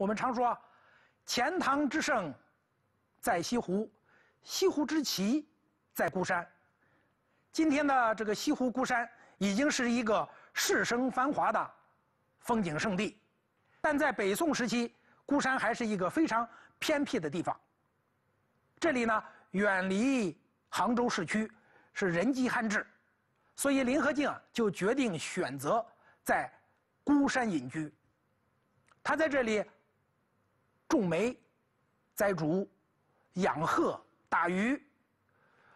我们常说，钱塘之胜，在西湖；西湖之奇，在孤山。今天的这个西湖孤山，已经是一个市声繁华的风景胜地，但在北宋时期，孤山还是一个非常偏僻的地方。这里呢，远离杭州市区，是人迹罕至，所以林和靖就决定选择在孤山隐居。他在这里。种梅、栽竹、养鹤、打鱼，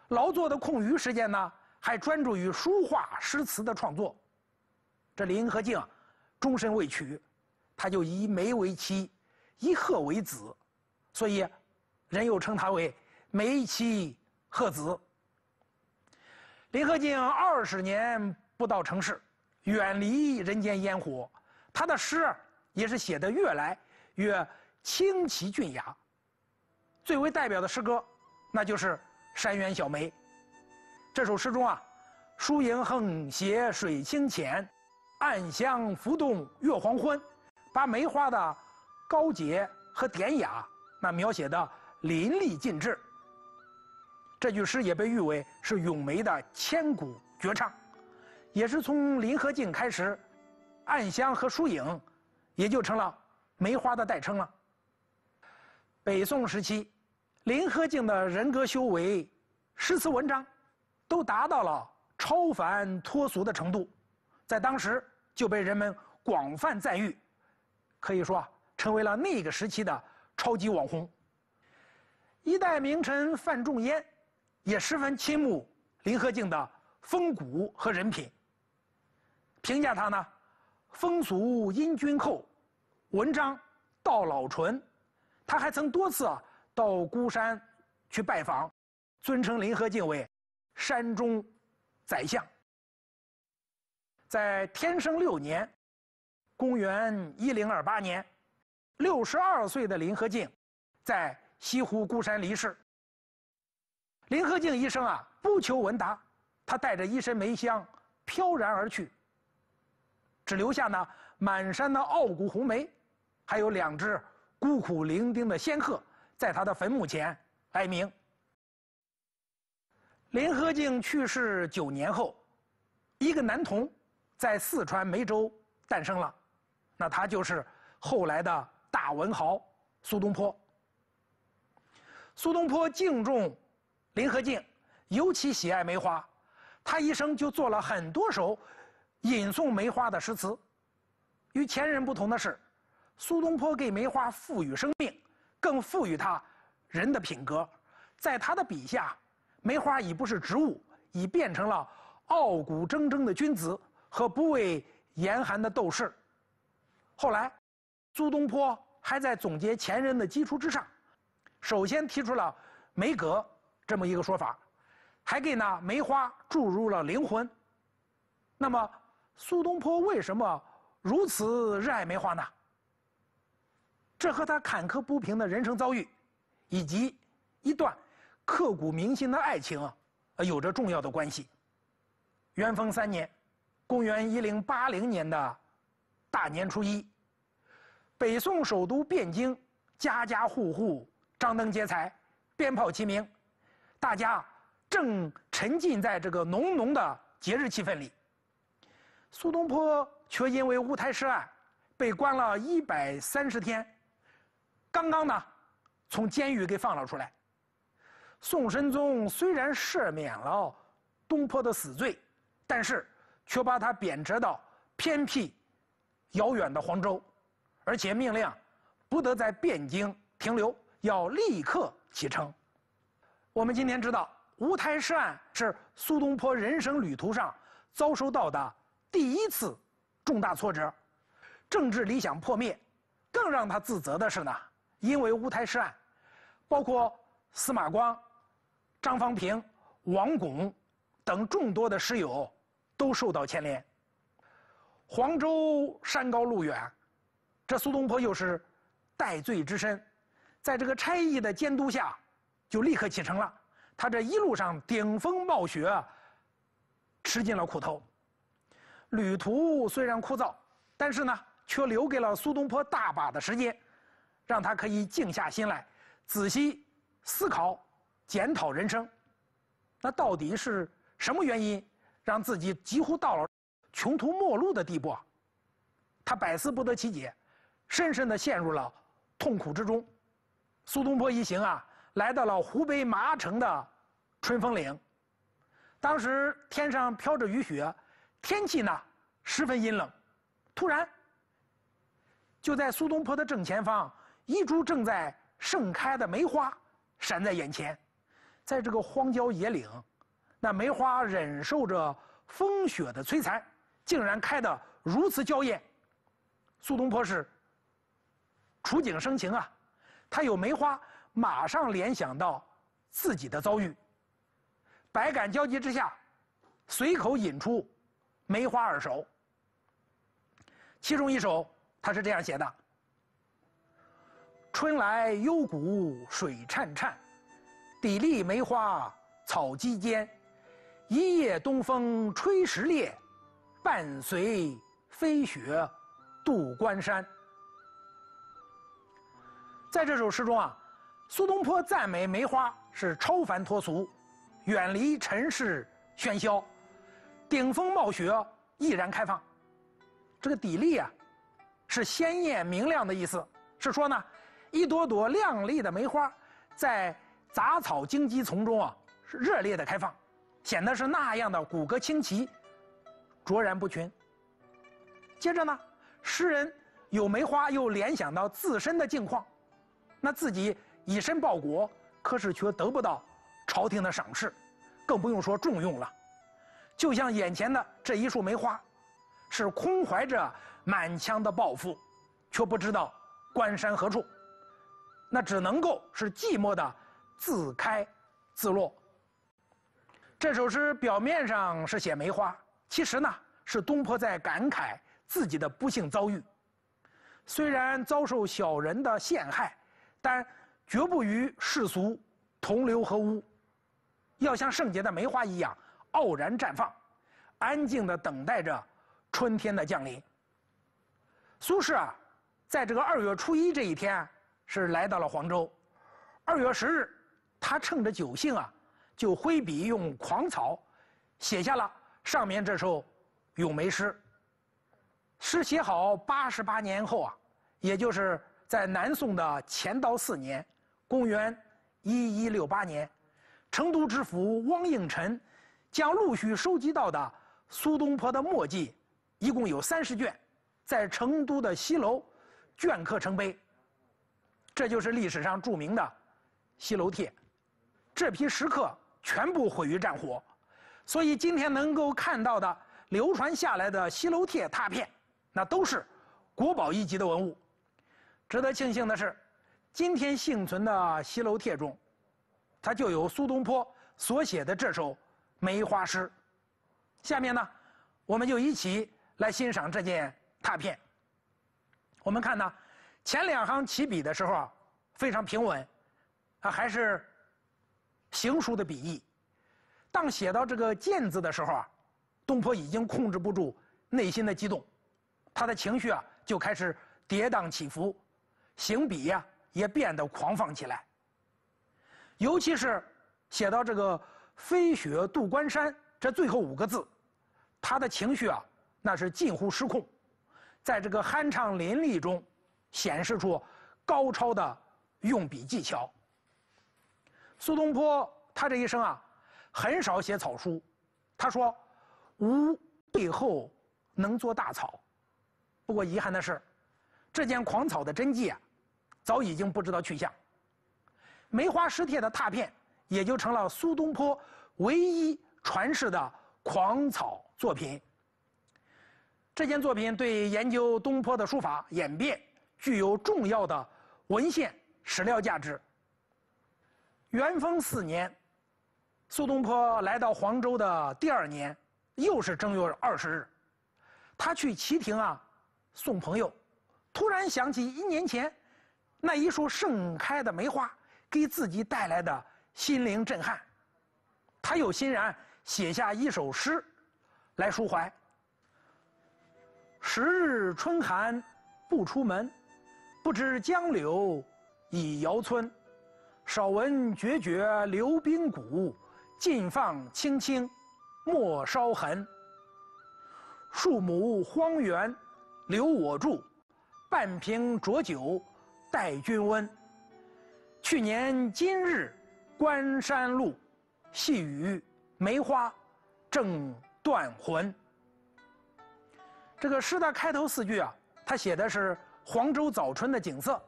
劳作的空余时间呢，还专注于书画诗词的创作。这林和靖终身未娶，他就以梅为妻，以鹤为子，所以人又称他为梅妻鹤子。林和靖二十年不到城市，远离人间烟火，他的诗也是写的越来越。清奇俊雅，最为代表的诗歌，那就是《山园小梅》。这首诗中啊，“疏影横斜水清浅，暗香浮动月黄昏”，把梅花的高洁和典雅，那描写的淋漓尽致。这句诗也被誉为是咏梅的千古绝唱。也是从林和靖开始，《暗香》和“疏影”，也就成了梅花的代称了。北宋时期，林和靖的人格修为、诗词文章，都达到了超凡脱俗的程度，在当时就被人们广泛赞誉，可以说成为了那个时期的超级网红。一代名臣范仲淹，也十分倾慕林和靖的风骨和人品，评价他呢：“风俗因君厚，文章到老纯。”他还曾多次到孤山去拜访，尊称林和靖为“山中宰相”。在天生六年（公元1028年），六十二岁的林和靖在西湖孤山离世。林和靖一生啊，不求闻达，他带着一身梅香飘然而去，只留下呢满山的傲骨红梅，还有两只。孤苦伶仃的仙鹤，在他的坟墓前哀鸣。林和靖去世九年后，一个男童在四川梅州诞生了，那他就是后来的大文豪苏东坡。苏东坡敬重林和靖，尤其喜爱梅花，他一生就做了很多首吟诵梅花的诗词。与前人不同的是。苏东坡给梅花赋予生命，更赋予他人的品格。在他的笔下，梅花已不是植物，已变成了傲骨铮铮的君子和不畏严寒的斗士。后来，苏东坡还在总结前人的基础之上，首先提出了“梅格”这么一个说法，还给那梅花注入了灵魂。那么，苏东坡为什么如此热爱梅花呢？这和他坎坷不平的人生遭遇，以及一段刻骨铭心的爱情，啊，有着重要的关系。元丰三年，公元一零八零年的大年初一，北宋首都汴京，家家户户张灯结彩，鞭炮齐鸣，大家正沉浸在这个浓浓的节日气氛里，苏东坡却因为乌台诗案，被关了一百三十天。刚刚呢，从监狱给放了出来。宋神宗虽然赦免了东坡的死罪，但是却把他贬谪到偏僻、遥远的黄州，而且命令不得在汴京停留，要立刻启程。我们今天知道，乌台诗案是苏东坡人生旅途上遭受到的第一次重大挫折，政治理想破灭。更让他自责的是呢。因为乌台诗案，包括司马光、张方平、王巩等众多的诗友，都受到牵连。黄州山高路远，这苏东坡又是戴罪之身，在这个差役的监督下，就立刻启程了。他这一路上顶风冒雪，吃尽了苦头。旅途虽然枯燥，但是呢，却留给了苏东坡大把的时间。让他可以静下心来，仔细思考、检讨人生。那到底是什么原因，让自己几乎到了穷途末路的地步？他百思不得其解，深深地陷入了痛苦之中。苏东坡一行啊，来到了湖北麻城的春风岭。当时天上飘着雨雪，天气呢十分阴冷。突然，就在苏东坡的正前方。一株正在盛开的梅花闪在眼前，在这个荒郊野岭，那梅花忍受着风雪的摧残，竟然开得如此娇艳。苏东坡是触景生情啊，他有梅花，马上联想到自己的遭遇，百感交集之下，随口引出梅花二首。其中一首他是这样写的。春来幽谷水潺潺，砥砺梅花草鸡间，一夜东风吹石裂，伴随飞雪，度关山。在这首诗中啊，苏东坡赞美梅花是超凡脱俗，远离尘世喧嚣，顶风冒雪，毅然开放。这个砥砺啊，是鲜艳明亮的意思，是说呢。一朵朵亮丽的梅花，在杂草荆棘丛中啊，热烈的开放，显得是那样的骨骼清奇，卓然不群。接着呢，诗人有梅花，又联想到自身的境况，那自己以身报国，可是却得不到朝廷的赏识，更不用说重用了。就像眼前的这一束梅花，是空怀着满腔的抱负，却不知道关山何处。那只能够是寂寞的，自开，自落。这首诗表面上是写梅花，其实呢是东坡在感慨自己的不幸遭遇。虽然遭受小人的陷害，但绝不与世俗同流合污，要像圣洁的梅花一样傲然绽放，安静地等待着春天的降临。苏轼啊，在这个二月初一这一天。是来到了黄州，二月十日，他趁着酒兴啊，就挥笔用狂草写下了上面这首咏梅诗。诗写好八十八年后啊，也就是在南宋的乾道四年，公元一一六八年，成都知府汪应辰将陆续收集到的苏东坡的墨迹，一共有三十卷，在成都的西楼镌刻成碑。这就是历史上著名的《西楼帖》，这批石刻全部毁于战火，所以今天能够看到的、流传下来的《西楼帖》拓片，那都是国宝一级的文物。值得庆幸的是，今天幸存的《西楼帖》中，它就有苏东坡所写的这首梅花诗。下面呢，我们就一起来欣赏这件拓片。我们看呢。前两行起笔的时候啊，非常平稳，啊还是行书的笔意。当写到这个“剑”字的时候啊，东坡已经控制不住内心的激动，他的情绪啊就开始跌宕起伏，行笔呀也变得狂放起来。尤其是写到这个“飞雪渡关山”这最后五个字，他的情绪啊那是近乎失控，在这个酣畅淋漓中。显示出高超的用笔技巧。苏东坡他这一生啊，很少写草书。他说：“吾背后能作大草。”不过遗憾的是，这件狂草的真迹啊，早已经不知道去向。《梅花诗帖》的拓片也就成了苏东坡唯一传世的狂草作品。这件作品对研究东坡的书法演变。具有重要的文献史料价值。元丰四年，苏东坡来到黄州的第二年，又是正月二十日，他去齐亭啊送朋友，突然想起一年前那一束盛开的梅花给自己带来的心灵震撼，他又欣然写下一首诗来抒怀：“十日春寒不出门。”不知江柳，已遥村；少闻决绝，流冰谷；尽放青青，莫烧痕。数亩荒园，留我住；半瓶浊酒，待君温。去年今日，关山路，细雨梅花，正断魂。这个诗的开头四句啊，他写的是。黄州早春的景色，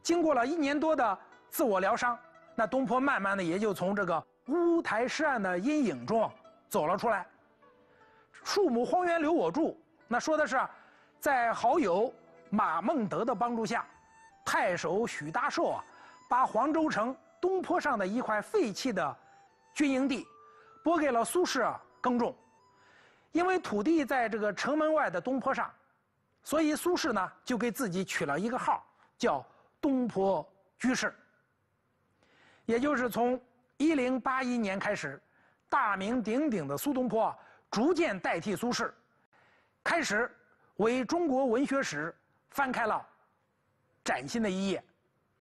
经过了一年多的自我疗伤，那东坡慢慢的也就从这个乌台诗案的阴影中走了出来。树木荒原留我住，那说的是，在好友马孟德的帮助下，太守许大寿啊，把黄州城东坡上的一块废弃的军营地，拨给了苏轼耕种，因为土地在这个城门外的东坡上。所以苏轼呢，就给自己取了一个号，叫东坡居士。也就是从一零八一年开始，大名鼎鼎的苏东坡逐渐代替苏轼，开始为中国文学史翻开了崭新的一页。